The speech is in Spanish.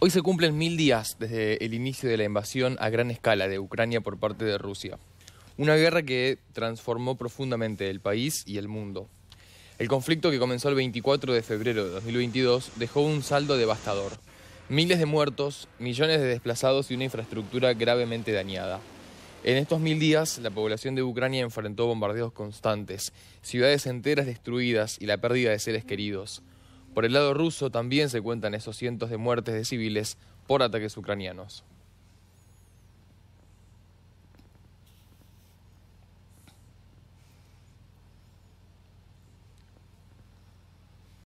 Hoy se cumplen mil días desde el inicio de la invasión a gran escala de Ucrania por parte de Rusia. Una guerra que transformó profundamente el país y el mundo. El conflicto que comenzó el 24 de febrero de 2022 dejó un saldo devastador. Miles de muertos, millones de desplazados y una infraestructura gravemente dañada. En estos mil días, la población de Ucrania enfrentó bombardeos constantes, ciudades enteras destruidas y la pérdida de seres queridos. Por el lado ruso también se cuentan esos cientos de muertes de civiles por ataques ucranianos.